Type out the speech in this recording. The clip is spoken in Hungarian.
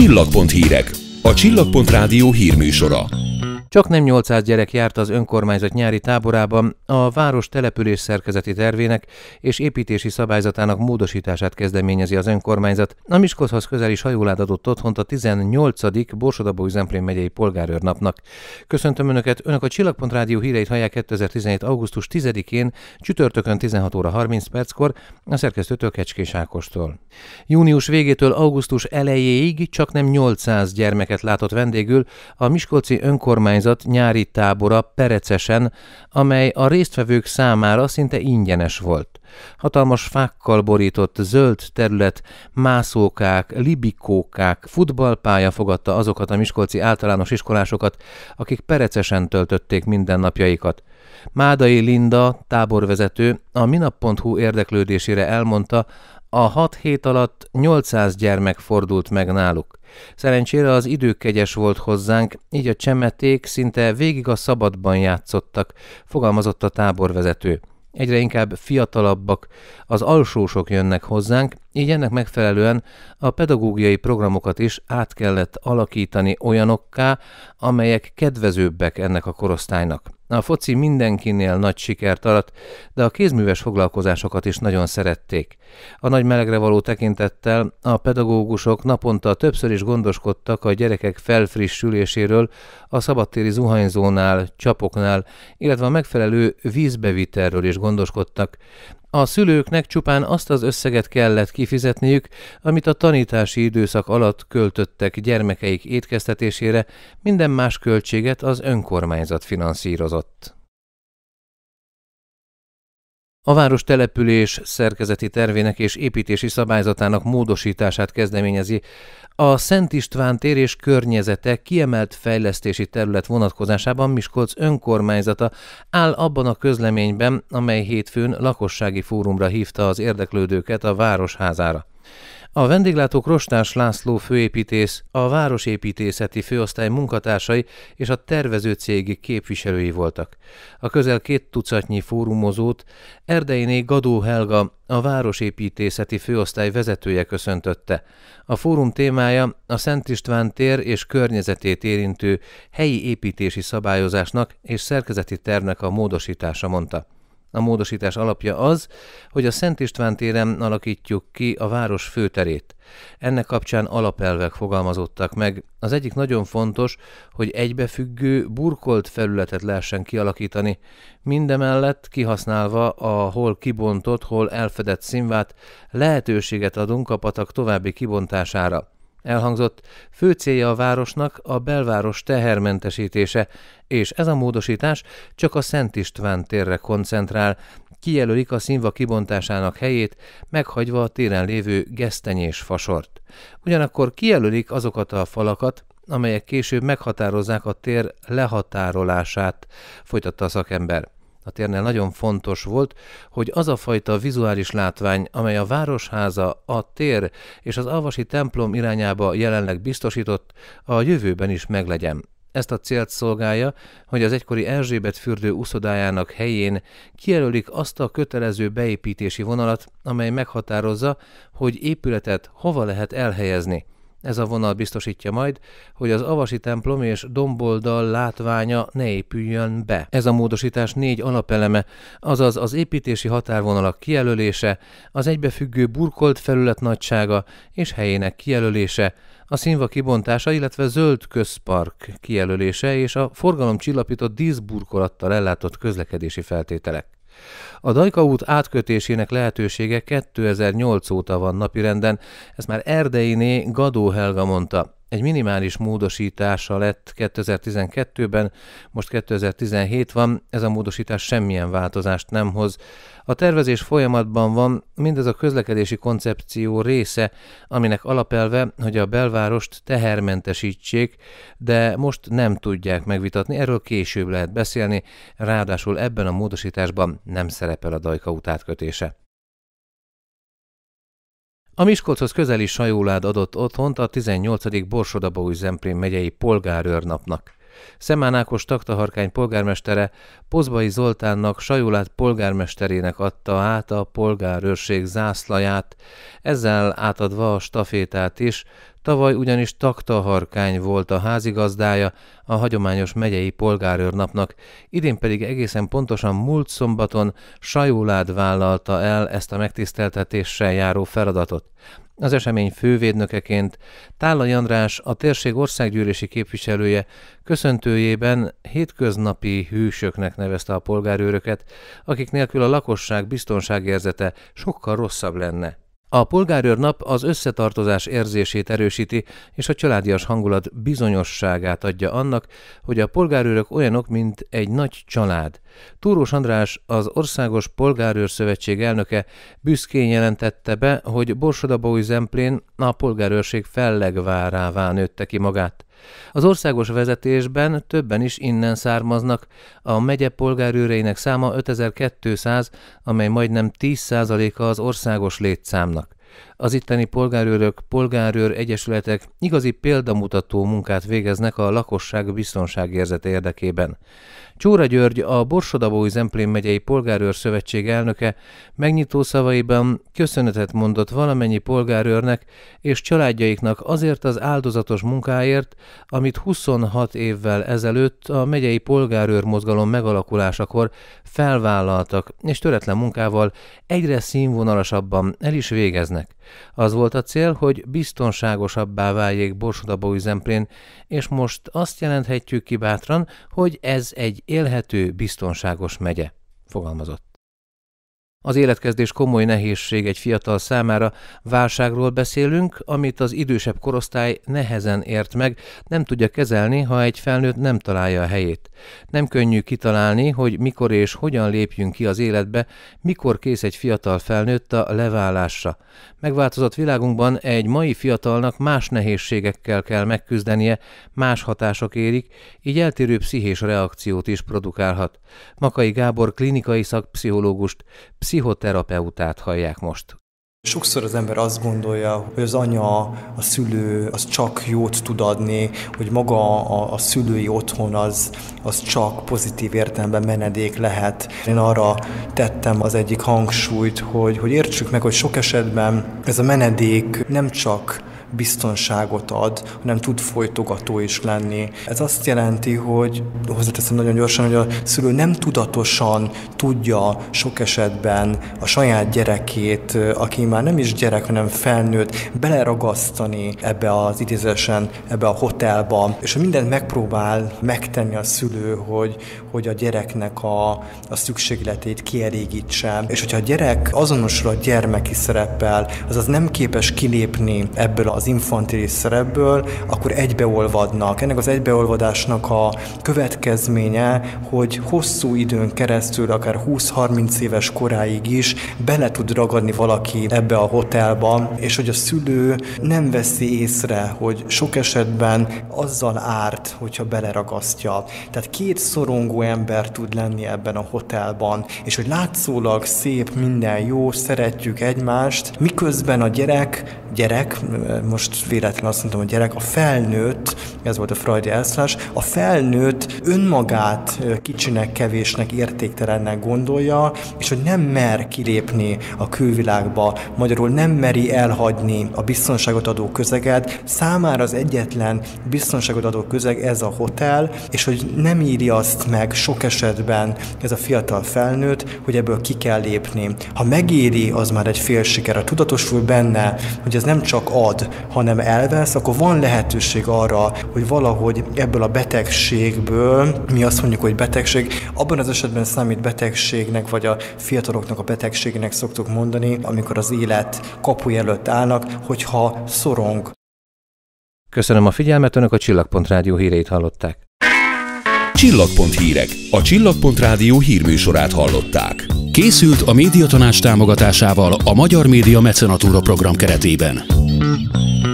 Csillagpont hírek. A Csillagpont Rádió hírműsora. Csak nem 800 gyerek járt az önkormányzat nyári táborában a város település szerkezeti tervének és építési szabályzatának módosítását kezdeményezi az önkormányzat. A Miskolchoz közeli sajulát adott otthont a 18. Borsodabó-Zemplén megyei polgárőrnapnak. Köszöntöm Önöket, Önök a Csillagpont Rádió híreit hallják 2017. augusztus 10-én, csütörtökön 16 óra 30 perckor, a szerkesztőtől Kecskés Ákostól. Június végétől augusztus elejéig csak nem 800 gyermeket látott vendégül a Miskolci önkormányzat kormányzat nyári tábora Perecesen, amely a résztvevők számára szinte ingyenes volt. Hatalmas fákkal borított zöld terület, mászókák, libikókák, futballpálya fogadta azokat a miskolci általános iskolásokat, akik perecesen töltötték mindennapjaikat. Mádai Linda, táborvezető, a minap.hu érdeklődésére elmondta, a hat hét alatt 800 gyermek fordult meg náluk. Szerencsére az idő kegyes volt hozzánk, így a csemeték szinte végig a szabadban játszottak, fogalmazott a táborvezető. Egyre inkább fiatalabbak, az alsósok jönnek hozzánk, így ennek megfelelően a pedagógiai programokat is át kellett alakítani olyanokká, amelyek kedvezőbbek ennek a korosztálynak. A foci mindenkinél nagy sikert arat, de a kézműves foglalkozásokat is nagyon szerették. A nagy melegre való tekintettel a pedagógusok naponta többször is gondoskodtak a gyerekek felfrissüléséről a szabadtéri zuhanyzónál, csapoknál, illetve a megfelelő vízbevitelről is gondoskodtak. A szülőknek csupán azt az összeget kellett kifizetniük, amit a tanítási időszak alatt költöttek gyermekeik étkeztetésére, minden más költséget az önkormányzat finanszírozott. A város település szerkezeti tervének és építési szabályzatának módosítását kezdeményezi. A Szent István tér és környezete kiemelt fejlesztési terület vonatkozásában Miskolc önkormányzata áll abban a közleményben, amely hétfőn lakossági fórumra hívta az érdeklődőket a városházára. A vendéglátók Rostás László főépítész, a Városépítészeti Főosztály munkatársai és a tervező cégi képviselői voltak. A közel két tucatnyi fórumozót Erdeiné Gadó Helga, a Városépítészeti Főosztály vezetője köszöntötte. A fórum témája a Szent István tér és környezetét érintő helyi építési szabályozásnak és szerkezeti tervnek a módosítása mondta. A módosítás alapja az, hogy a Szent István téren alakítjuk ki a város főterét. Ennek kapcsán alapelvek fogalmazottak meg. Az egyik nagyon fontos, hogy egybefüggő, burkolt felületet lehessen kialakítani, mindemellett kihasználva a hol kibontott, hol elfedett színvát, lehetőséget adunk a patak további kibontására. Elhangzott, fő célja a városnak a belváros tehermentesítése, és ez a módosítás csak a Szent István térre koncentrál, kijelölik a színva kibontásának helyét, meghagyva a téren lévő gesztenyés fasort. Ugyanakkor kijelölik azokat a falakat, amelyek később meghatározzák a tér lehatárolását, folytatta a szakember a térnél nagyon fontos volt, hogy az a fajta vizuális látvány, amely a városháza, a tér és az alvasi templom irányába jelenleg biztosított, a jövőben is meglegyen. Ezt a célt szolgálja, hogy az egykori Erzsébet fürdő uszodájának helyén kijelölik azt a kötelező beépítési vonalat, amely meghatározza, hogy épületet hova lehet elhelyezni – ez a vonal biztosítja majd, hogy az avasi templom és domboldal látványa ne épüljön be. Ez a módosítás négy alapeleme, azaz az építési határvonalak kijelölése, az egybefüggő burkolt felület nagysága és helyének kijelölése, a színva kibontása, illetve zöld közpark kijelölése és a forgalom csillapított díszburkolattal ellátott közlekedési feltételek. A Dajka út átkötésének lehetősége 2008 óta van napirenden, ezt már Erdeiné Gadó Helga mondta egy minimális módosítása lett 2012-ben, most 2017 van, ez a módosítás semmilyen változást nem hoz. A tervezés folyamatban van, mindez a közlekedési koncepció része, aminek alapelve, hogy a belvárost tehermentesítsék, de most nem tudják megvitatni, erről később lehet beszélni, ráadásul ebben a módosításban nem szerepel a dajka utátkötése. A Miskolchoz közeli sajólád adott otthont a 18. Borsodabói Zemplén megyei polgárőrnapnak. Szemán Ákos Taktaharkány polgármestere Pozbai Zoltánnak Sajulát polgármesterének adta át a polgárőrség zászlaját, ezzel átadva a stafétát is Tavaly ugyanis Takta Harkány volt a házigazdája a hagyományos megyei polgárőrnapnak, idén pedig egészen pontosan múlt szombaton Sajólád vállalta el ezt a megtiszteltetéssel járó feladatot. Az esemény fővédnökeként Tála András, a térség országgyűlési képviselője köszöntőjében hétköznapi hűsöknek nevezte a polgárőröket, akik nélkül a lakosság biztonságérzete sokkal rosszabb lenne. A polgárőr nap az összetartozás érzését erősíti, és a családias hangulat bizonyosságát adja annak, hogy a polgárőrök olyanok, mint egy nagy család. Túrós András, az Országos Polgárőr Szövetség elnöke büszkén jelentette be, hogy Borsodabói Zemplén a polgárőrség fellegvárává nőtte ki magát. Az országos vezetésben többen is innen származnak, a megye polgárőreinek száma 5200, amely majdnem 10%-a az országos létszámnak. Az itteni polgárőrök, polgárőr egyesületek igazi példamutató munkát végeznek a lakosság biztonságérzete érdekében. Csóra György, a Borsodabói Zemplén megyei polgárőr szövetség elnöke megnyitó szavaiban köszönetet mondott valamennyi polgárőrnek és családjaiknak azért az áldozatos munkáért, amit 26 évvel ezelőtt a megyei polgárőr mozgalom megalakulásakor felvállaltak, és töretlen munkával egyre színvonalasabban el is végeznek. Az volt a cél, hogy biztonságosabbá váljék Borsodabói Zemplén, és most azt jelenthetjük ki bátran, hogy ez egy élhető, biztonságos megye, fogalmazott. Az életkezdés komoly nehézség egy fiatal számára, válságról beszélünk, amit az idősebb korosztály nehezen ért meg, nem tudja kezelni, ha egy felnőtt nem találja a helyét. Nem könnyű kitalálni, hogy mikor és hogyan lépjünk ki az életbe, mikor kész egy fiatal felnőtt a leválásra. Megváltozott világunkban egy mai fiatalnak más nehézségekkel kell megküzdenie, más hatások érik, így eltérő pszichés reakciót is produkálhat. Makai Gábor klinikai szakpszichológust, pszichoterapeutát hallják most. Sokszor az ember azt gondolja, hogy az anya, a szülő, az csak jót tud adni, hogy maga a, a szülői otthon az, az csak pozitív értelemben menedék lehet. Én arra tettem az egyik hangsúlyt, hogy, hogy értsük meg, hogy sok esetben ez a menedék nem csak biztonságot ad, hanem tud folytogató is lenni. Ez azt jelenti, hogy hozzáteszem nagyon gyorsan, hogy a szülő nem tudatosan tudja sok esetben a saját gyerekét, aki már nem is gyerek, hanem felnőtt, beleragasztani ebbe az idézősen, ebbe a hotelba, és mindent megpróbál megtenni a szülő, hogy, hogy a gyereknek a, a szükségletét kielégítse. És hogyha a gyerek azonosul a gyermeki szereppel, azaz nem képes kilépni ebből a az infantilis szerepből, akkor egybeolvadnak. Ennek az egybeolvadásnak a következménye, hogy hosszú időn keresztül, akár 20-30 éves koráig is bele tud ragadni valaki ebbe a hotelba, és hogy a szülő nem veszi észre, hogy sok esetben azzal árt, hogyha beleragasztja. Tehát két szorongó ember tud lenni ebben a hotelban, és hogy látszólag szép, minden jó, szeretjük egymást, miközben a gyerek, gyerek, most véletlen azt mondtam, hogy gyerek, a felnőtt, ez volt a freudi elszállás, a felnőtt önmagát kicsinek, kevésnek, értéktelennek gondolja, és hogy nem mer kilépni a külvilágba, magyarul nem meri elhagyni a biztonságot adó közeget, számára az egyetlen biztonságot adó közeg ez a hotel, és hogy nem írja azt meg sok esetben ez a fiatal felnőtt, hogy ebből ki kell lépni. Ha megéri, az már egy fél siker. Ha benne, hogy ez nem csak ad, hanem elvesz, akkor van lehetőség arra, hogy valahogy ebből a betegségből, mi azt mondjuk, hogy betegség, abban az esetben számít betegségnek, vagy a fiataloknak a betegségnek szoktuk mondani, amikor az élet kapu előtt állnak, hogyha szorong. Köszönöm a figyelmet, Önök a Csillagpont Rádió hírét hallották. Csillagpont hírek. A Csillagpont Rádió hírműsorát hallották. Készült a médiatanás támogatásával a Magyar Média Mecenatúra program keretében. Mm-hmm.